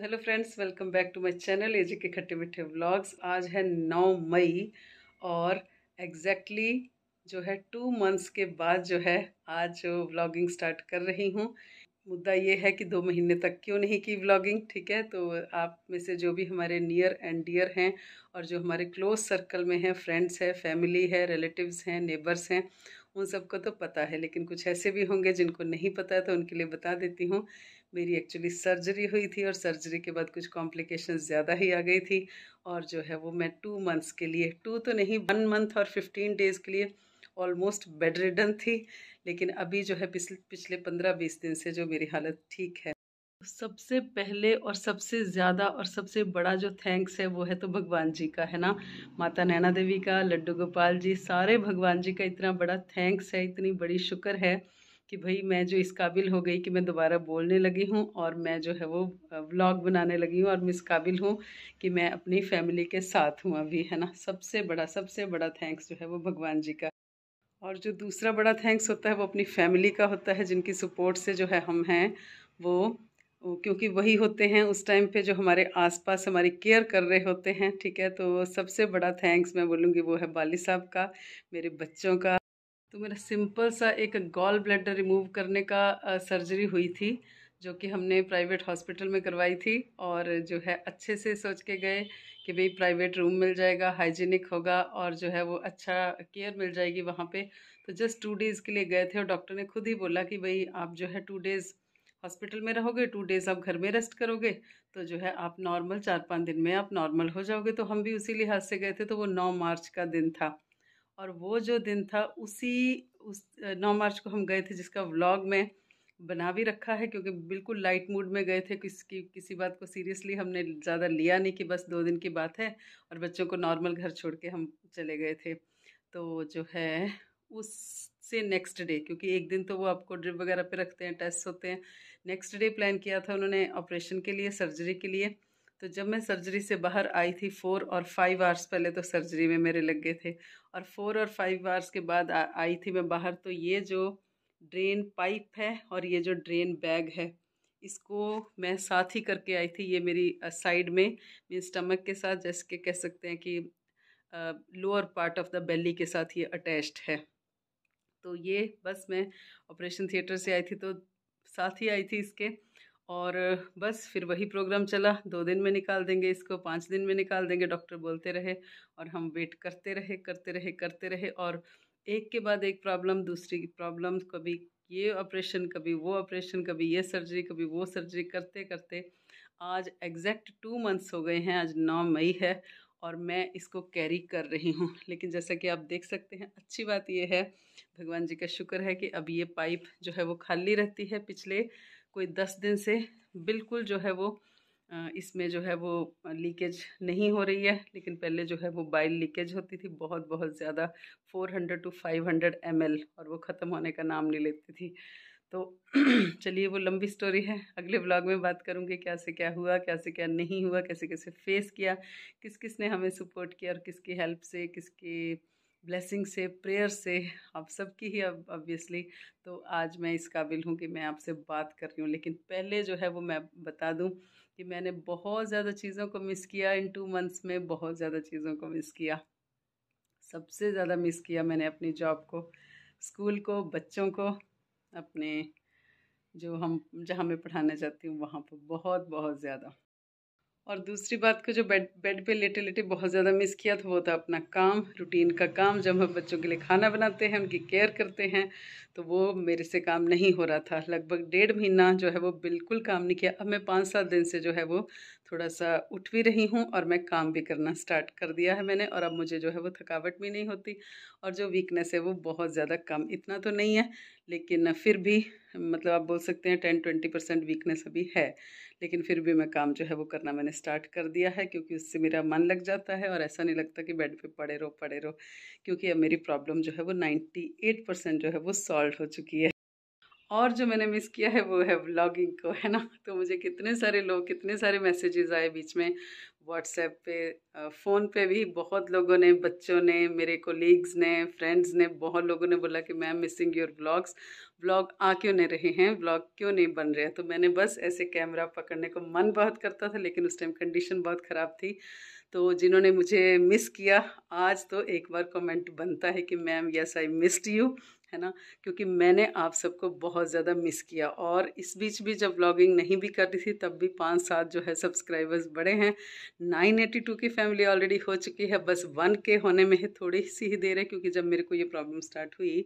hello friends welcome back to my channel AJ के खट्टे मीठे व्लॉग्स आज है 9 मई और एग्जैक्टली exactly जो है टू मंथ्स के बाद जो है आज जो व्लॉगिंग स्टार्ट कर रही हूँ मुद्दा ये है कि दो महीने तक क्यों नहीं की व्लॉगिंग ठीक है तो आप में से जो भी हमारे नियर एंड डियर हैं और जो हमारे क्लोज सर्कल में हैं फ्रेंड्स हैं फैमिली है रिलेटिव्स हैं नेबर्स हैं उन सबको तो पता है लेकिन कुछ ऐसे भी होंगे जिनको नहीं पता है तो उनके लिए बता देती हूँ मेरी एक्चुअली सर्जरी हुई थी और सर्जरी के बाद कुछ कॉम्प्लिकेशन ज़्यादा ही आ गई थी और जो है वो मैं टू मंथ्स के लिए टू तो नहीं वन मंथ और फिफ्टीन डेज़ के लिए ऑलमोस्ट बेड रिडन थी लेकिन अभी जो है पिछले पिछले पंद्रह बीस दिन से जो मेरी हालत ठीक है सबसे पहले और सबसे ज़्यादा और सबसे बड़ा जो थैंक्स है वो है तो भगवान जी का है ना माता नैना देवी का लड्डू गोपाल जी सारे भगवान जी का इतना बड़ा थैंक्स है इतनी बड़ी शुक्र है कि भाई मैं जो इस काबिल हो गई कि मैं दोबारा बोलने लगी हूँ और मैं जो है वो व्लॉग बनाने लगी हूँ और मैं इस काबिल हूँ कि मैं अपनी फैमिली के साथ हूँ अभी है ना सबसे बड़ा सबसे बड़ा थैंक्स जो है वो भगवान जी का और जो दूसरा बड़ा थैंक्स होता है वो अपनी फैमिली का होता है जिनकी सपोर्ट से जो है हम हैं वो क्योंकि वही होते हैं उस टाइम पे जो हमारे आसपास हमारी केयर कर रहे होते हैं ठीक है तो सबसे बड़ा थैंक्स मैं बोलूँगी वो है बाली साहब का मेरे बच्चों का तो मेरा सिंपल सा एक गॉल ब्लैडर रिमूव करने का सर्जरी हुई थी जो कि हमने प्राइवेट हॉस्पिटल में करवाई थी और जो है अच्छे से सोच के गए कि भाई प्राइवेट रूम मिल जाएगा हाइजीनिक होगा और जो है वो अच्छा केयर मिल जाएगी वहाँ पे तो जस्ट टू डेज़ के लिए गए थे और डॉक्टर ने खुद ही बोला कि भाई आप जो है टू डेज़ हॉस्पिटल में रहोगे टू डेज़ आप घर में रेस्ट करोगे तो जो है आप नॉर्मल चार पाँच दिन में आप नॉर्मल हो जाओगे तो हम भी उसी लिहाज से गए थे तो वो नौ मार्च का दिन था और वो जो दिन था उसी उस नौ मार्च को हम गए थे जिसका व्लॉग में बना भी रखा है क्योंकि बिल्कुल लाइट मूड में गए थे किसकी किसी बात को सीरियसली हमने ज़्यादा लिया नहीं कि बस दो दिन की बात है और बच्चों को नॉर्मल घर छोड़ के हम चले गए थे तो जो है उससे नेक्स्ट डे क्योंकि एक दिन तो वो आपको ड्रिप वगैरह पे रखते हैं टेस्ट होते हैं नेक्स्ट डे प्लान किया था उन्होंने ऑपरेशन के लिए सर्जरी के लिए तो जब मैं सर्जरी से बाहर आई थी फ़ोर और फाइव आवर्स पहले तो सर्जरी में मेरे लग गए थे और फ़ोर और फाइव आवर्स के बाद आ, आई थी मैं बाहर तो ये जो ड्रेन पाइप है और ये जो ड्रेन बैग है इसको मैं साथ ही करके आई थी ये मेरी साइड में मेरे स्टमक के साथ जैसे कि कह सकते हैं कि lower part of the belly के साथ ये अटैच्ड है तो ये बस मैं ऑपरेशन थिएटर से आई थी तो साथ ही आई थी इसके और बस फिर वही प्रोग्राम चला दो दिन में निकाल देंगे इसको पाँच दिन में निकाल देंगे डॉक्टर बोलते रहे और हम वेट करते रहे करते रहे करते रहे और एक के बाद एक प्रॉब्लम दूसरी प्रॉब्लम कभी ये ऑपरेशन कभी वो ऑपरेशन कभी ये सर्जरी कभी वो सर्जरी करते करते आज एग्जैक्ट टू मंथ्स हो गए हैं आज नौ मई है और मैं इसको कैरी कर रही हूँ लेकिन जैसा कि आप देख सकते हैं अच्छी बात ये है भगवान जी का शुक्र है कि अब ये पाइप जो है वो खाली रहती है पिछले कोई दस दिन से बिल्कुल जो है वो इसमें जो है वो लीकेज नहीं हो रही है लेकिन पहले जो है वो बाइल लीकेज होती थी बहुत बहुत ज़्यादा 400 टू 500 एल और वो ख़त्म होने का नाम नहीं लेती थी तो चलिए वो लंबी स्टोरी है अगले ब्लॉग में बात करूँगी क्या से क्या हुआ क्या से क्या नहीं हुआ कैसे कैसे फेस किया किस किस ने हमें सपोर्ट किया और किसकी हेल्प से किसके ब्लेसिंग से प्रेयर से आप सबकी ही अब ऑब्वियसली तो आज मैं इस काबिल हूँ कि मैं आपसे बात कर रही हूँ लेकिन पहले जो है वो मैं बता दूँ कि मैंने बहुत ज़्यादा चीज़ों को मिस किया इन टू मंथ्स में बहुत ज़्यादा चीज़ों को मिस किया सबसे ज़्यादा मिस किया मैंने अपनी जॉब को स्कूल को बच्चों को अपने जो हम जहाँ मैं पढ़ाना चाहती हूँ वहाँ पर बहुत बहुत ज़्यादा और दूसरी बात को जो बेड बेड पे लेटे लेटे बहुत ज़्यादा मिस किया था वो था अपना काम रूटीन का काम जब हम बच्चों के लिए खाना बनाते हैं उनकी केयर करते हैं तो वो मेरे से काम नहीं हो रहा था लगभग डेढ़ महीना जो है वो बिल्कुल काम नहीं किया अब मैं पाँच सात दिन से जो है वो थोड़ा सा उठ भी रही हूँ और मैं काम भी करना स्टार्ट कर दिया है मैंने और अब मुझे जो है वो थकावट भी नहीं होती और जो वीकनेस है वो बहुत ज़्यादा कम इतना तो नहीं है लेकिन फिर भी मतलब आप बोल सकते हैं टेन ट्वेंटी परसेंट वीकनेस अभी है लेकिन फिर भी मैं काम जो है वो करना मैंने स्टार्ट कर दिया है क्योंकि उससे मेरा मन लग जाता है और ऐसा नहीं लगता कि बेड पर पड़े रहो पड़े रहो क्योंकि अब मेरी प्रॉब्लम जो है वो नाइन्टी एट परसेंट जो है वो सॉल्व हो चुकी है और जो मैंने मिस किया है वो है ब्लॉगिंग को है ना तो मुझे कितने सारे लोग कितने सारे मैसेजेस आए बीच में व्हाट्सएप पे फ़ोन पे भी बहुत लोगों ने बच्चों ने मेरे कोलीग्स ने फ्रेंड्स ने बहुत लोगों ने बोला कि ma'am missing your blogs blog आ क्यों नहीं रहे हैं ब्लॉग क्यों नहीं बन रहे हैं तो मैंने बस ऐसे कैमरा पकड़ने को मन बहुत करता था लेकिन उस टाइम कंडीशन बहुत ख़राब थी तो जिन्होंने मुझे मिस किया आज तो एक बार कमेंट बनता है कि ma'am yes I missed you है ना क्योंकि मैंने आप सबको बहुत ज़्यादा मिस किया और इस बीच भी जब ब्लॉगिंग नहीं भी कर रही थी तब भी पाँच सात जो है सब्सक्राइबर्स बड़े हैं नाइन एटी टू की फैमिली ऑलरेडी हो चुकी है बस वन के होने में थोड़ी सी ही देर है क्योंकि जब मेरे को ये प्रॉब्लम स्टार्ट हुई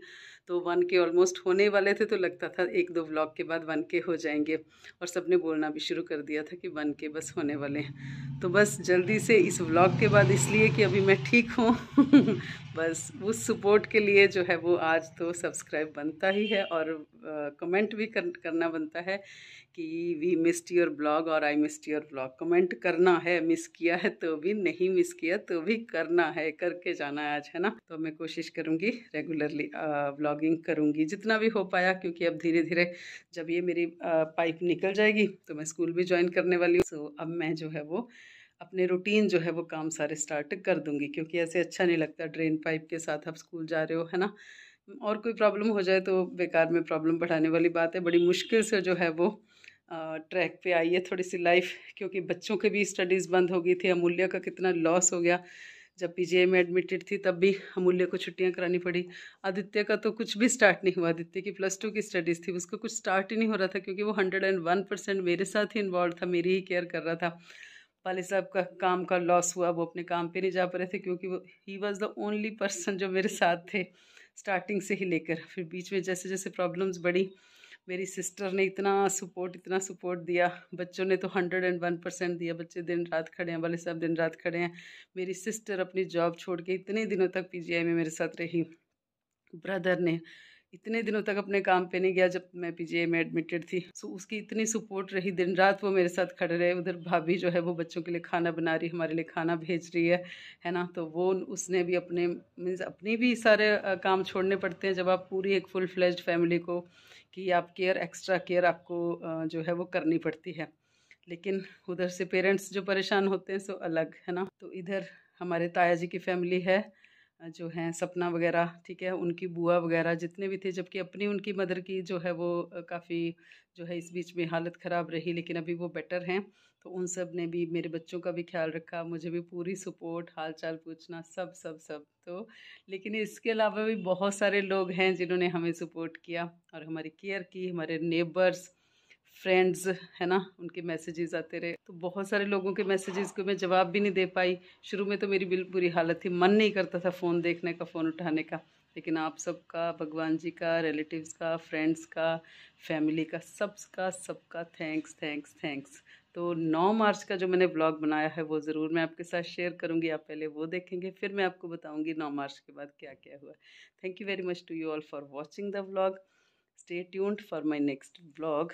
तो वन के ऑलमोस्ट होने वाले थे तो लगता था एक दो ब्लॉग के बाद वन के हो जाएंगे और सब ने बोलना भी शुरू कर दिया था कि वन के बस होने वाले हैं तो बस जल्दी से इस ब्लॉग के बाद इसलिए कि अभी मैं ठीक हूँ बस उस सपोर्ट के लिए जो है वो आज तो सब्सक्राइब बनता ही है और कमेंट भी कर, करना बनता है कि वी मिस्ड योर ब्लॉग और I missed your blog comment करना है मिस किया है तो भी नहीं मिस किया तो भी करना है करके जाना है आज है ना तो मैं कोशिश करूँगी रेगुलरली ब्लॉगिंग करूँगी जितना भी हो पाया क्योंकि अब धीरे धीरे जब ये मेरी पाइप निकल जाएगी तो मैं स्कूल भी ज्वाइन करने वाली हूँ सो अब मैं जो है वो अपने रूटीन जो है वो काम सारे स्टार्ट कर दूंगी क्योंकि ऐसे अच्छा नहीं लगता ड्रेन पाइप के साथ आप स्कूल जा रहे हो है ना और कोई प्रॉब्लम हो जाए तो बेकार में प्रॉब्लम बढ़ाने वाली बात है बड़ी मुश्किल से जो है वो ट्रैक पे आई है थोड़ी सी लाइफ क्योंकि बच्चों के भी स्टडीज़ बंद हो गई थी अमूल्य का कितना लॉस हो गया जब पीजीआई में एडमिटेड थी तब भी अमूल्य को छुट्टियां करानी पड़ी आदित्य का तो कुछ भी स्टार्ट नहीं हुआ आदित्य की प्लस टू की स्टडीज़ थी उसका कुछ स्टार्ट ही नहीं हो रहा था क्योंकि वो हंड्रेड एंड वन परसेंट मेरे साथ ही इन्वॉल्व था मेरी ही केयर कर रहा था वाले साहब का काम का लॉस हुआ वो अपने काम पर नहीं जा पा रहे थे क्योंकि वो ही वॉज़ द ओनली पर्सन जो मेरे साथ थे स्टार्टिंग से ही लेकर फिर बीच में जैसे जैसे प्रॉब्लम्स बढ़ी मेरी सिस्टर ने इतना सपोर्ट इतना सपोर्ट दिया बच्चों ने तो हंड्रेड एंड वन परसेंट दिया बच्चे दिन रात खड़े हैं वाले साहब दिन रात खड़े हैं मेरी सिस्टर अपनी जॉब छोड़ के इतने दिनों तक पीजीआई में मेरे साथ रही ब्रदर ने इतने दिनों तक अपने काम पे नहीं गया जब मैं पीजीए में एडमिटेड थी सो उसकी इतनी सपोर्ट रही दिन रात वो मेरे साथ खड़े रहे उधर भाभी जो है वो बच्चों के लिए खाना बना रही हमारे लिए खाना भेज रही है है ना तो वो उसने भी अपने मीन्स अपने भी सारे काम छोड़ने पड़ते हैं जब आप पूरी एक फुल फ्लेज फैमिली को कि आप केयर एक्स्ट्रा केयर आपको जो है वो करनी पड़ती है लेकिन उधर से पेरेंट्स जो परेशान होते हैं सो अलग है ना तो इधर हमारे ताया जी की फैमिली है जो हैं सपना वगैरह ठीक है उनकी बुआ वगैरह जितने भी थे जबकि अपनी उनकी मदर की जो है वो काफ़ी जो है इस बीच में हालत ख़राब रही लेकिन अभी वो बेटर हैं तो उन सब ने भी मेरे बच्चों का भी ख्याल रखा मुझे भी पूरी सपोर्ट हाल चाल पूछना सब सब सब तो लेकिन इसके अलावा भी बहुत सारे लोग हैं जिन्होंने हमें सपोर्ट किया और हमारी केयर की हमारे नेबर्स फ्रेंड्स है ना उनके मैसेजेस आते रहे तो बहुत सारे लोगों के मैसेजेस को मैं जवाब भी नहीं दे पाई शुरू में तो मेरी बिल बुरी हालत थी मन नहीं करता था फ़ोन देखने का फ़ोन उठाने का लेकिन आप सबका भगवान जी का रिलेटिव्स का फ्रेंड्स का फैमिली का सबका सबका थैंक्स थैंक्स थैंक्स तो 9 मार्च का जो मैंने ब्लॉग बनाया है वो ज़रूर मैं आपके साथ शेयर करूँगी आप पहले वो देखेंगे फिर मैं आपको बताऊँगी 9 मार्च के बाद क्या क्या हुआ thank you very much to you all for watching the blog stay tuned for my next blog